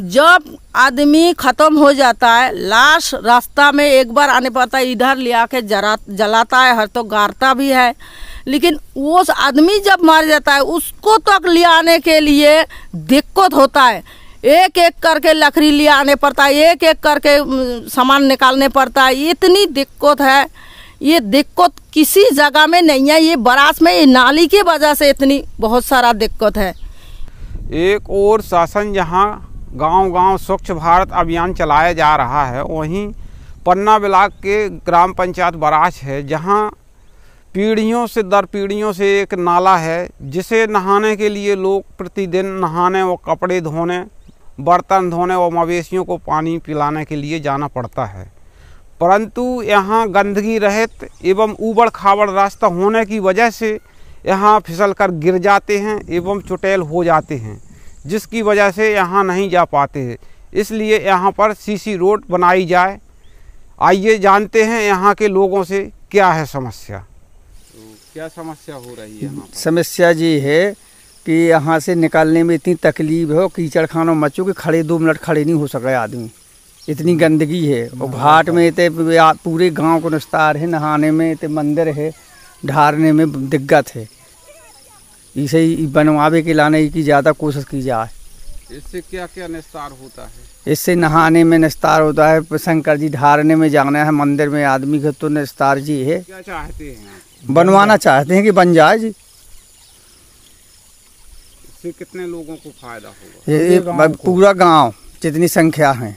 जब आदमी ख़त्म हो जाता है लाश रास्ता में एक बार आने पड़ता है इधर ले आके जरा जलाता है हर तो गारता भी है लेकिन उस आदमी जब मर जाता है उसको तक तो ले आने के लिए दिक्कत होता है एक एक करके लकड़ी ले आने पड़ता है एक एक करके सामान निकालने पड़ता है इतनी दिक्कत है ये दिक्कत किसी जगह में नहीं है ये बरास में ये नाली की वजह से इतनी बहुत सारा दिक्कत है एक और शासन यहाँ गांव-गांव स्वच्छ भारत अभियान चलाया जा रहा है वहीं पन्ना ब्लाक के ग्राम पंचायत बराज है जहां पीढ़ियों से दर पीढ़ियों से एक नाला है जिसे नहाने के लिए लोग प्रतिदिन नहाने व कपड़े धोने बर्तन धोने व मवेशियों को पानी पिलाने के लिए जाना पड़ता है परंतु यहाँ गंदगी रहित एवं ऊबड़ खाबड़ रास्ता होने की वजह से यहाँ फिसल कर गिर जाते हैं एवं चुटैल हो जाते हैं जिसकी वजह से यहाँ नहीं जा पाते इसलिए यहाँ पर सीसी रोड बनाई जाए आइए जानते हैं यहाँ के लोगों से क्या है समस्या तो क्या समस्या हो रही है यहाँ समस्या ये है कि यहाँ से निकालने में इतनी तकलीफ है और कीचड़ खाना मचो कि खड़े दो मिनट खड़े नहीं हो सके आदमी इतनी हम्म। गंदगी है और घाट में इतने पूरे गांव को नुस्तार है नहाने में इतने मंदिर है ढारने में दिक्कत है इसे ही बनवावे के लाने की ज़्यादा कोशिश की जाए इससे क्या क्या निस्तार होता है इससे नहाने में निस्तार होता है शंकर जी ढारने में जाना है मंदिर में आदमी का तो निस्तार जी है क्या चाहते हैं बनवाना चाहते हैं कि बन जाए जी इससे कितने लोगों को फायदा होगा ये, ये पूरा गांव जितनी संख्या है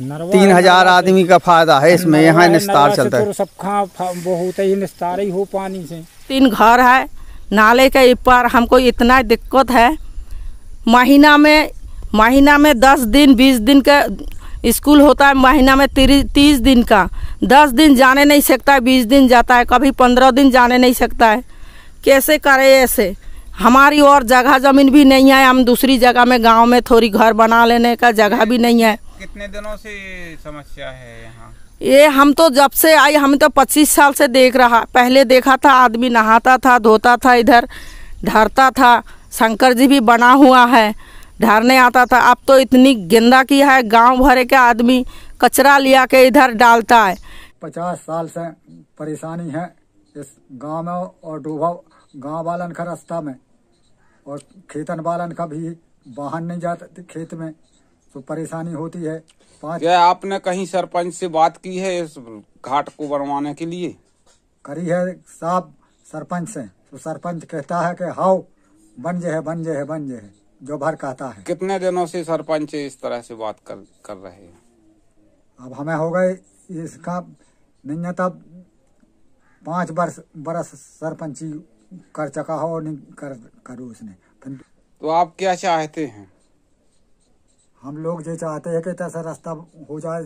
तीन हजार आदमी का फायदा है इसमें यहाँ निस्तार चलता है तो सब खा बहुत ही निस्तार ही हो पानी से तीन घर है नाले के ऊपर हमको इतना दिक्कत है महीना में महीना में दस दिन बीस दिन का स्कूल होता है महीना में तीस दिन का दस दिन जाने नहीं सकता है बीस दिन जाता है कभी पंद्रह दिन जाने नहीं सकता है कैसे करे ऐसे हमारी और जगह ज़मीन भी नहीं है हम दूसरी जगह में गांव में थोड़ी घर बना लेने का जगह भी नहीं है कितने दिनों से समस्या है यहाँ ये हम तो जब से आई हम तो 25 साल से देख रहा पहले देखा था आदमी नहाता था धोता था इधर ढरता था शंकर जी भी बना हुआ है ढरने आता था अब तो इतनी गेंदा की है गांव भरे के आदमी कचरा लिया के इधर डालता है पचास साल से परेशानी है इस गांव में और डूबा गांव वालन का रास्ता में और खेतन वालन का भी वाहन नहीं जाता खेत में तो परेशानी होती है क्या आपने कहीं सरपंच से बात की है इस घाट को बनवाने के लिए करी है साहब सरपंच से तो सरपंच कहता है कि हाओ बन जे है बन जे है बन जे है जो भर कहता है कितने दिनों से सरपंच इस तरह से बात कर कर रहे हैं अब हमें हो गए इसका नहीं अब पाँच वर्ष बरस सरपंची कर चुका हो नहीं कर करूँ उसने तो आप क्या चाहते हैं हम लोग जो चाहते हैं कि तैसे रास्ता हो जाए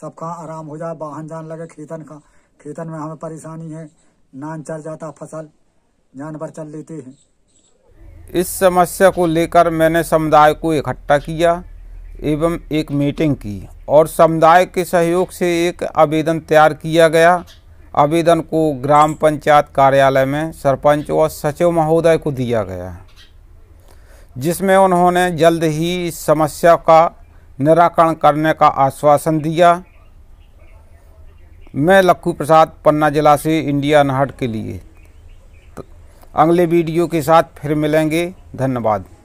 सबका आराम हो जाए वाहन जान लगे खेतन का खेतन में हमें परेशानी है नान चल जाता फसल जानवर चल लेते हैं इस समस्या को लेकर मैंने समुदाय को इकट्ठा किया एवं एक मीटिंग की और समुदाय के सहयोग से एक आवेदन तैयार किया गया आवेदन को ग्राम पंचायत कार्यालय में सरपंच और सचिव महोदय को दिया गया जिसमें उन्होंने जल्द ही समस्या का निराकरण करने का आश्वासन दिया मैं लक्खू प्रसाद पन्ना जिला से इंडिया नहट के लिए तो अगले वीडियो के साथ फिर मिलेंगे धन्यवाद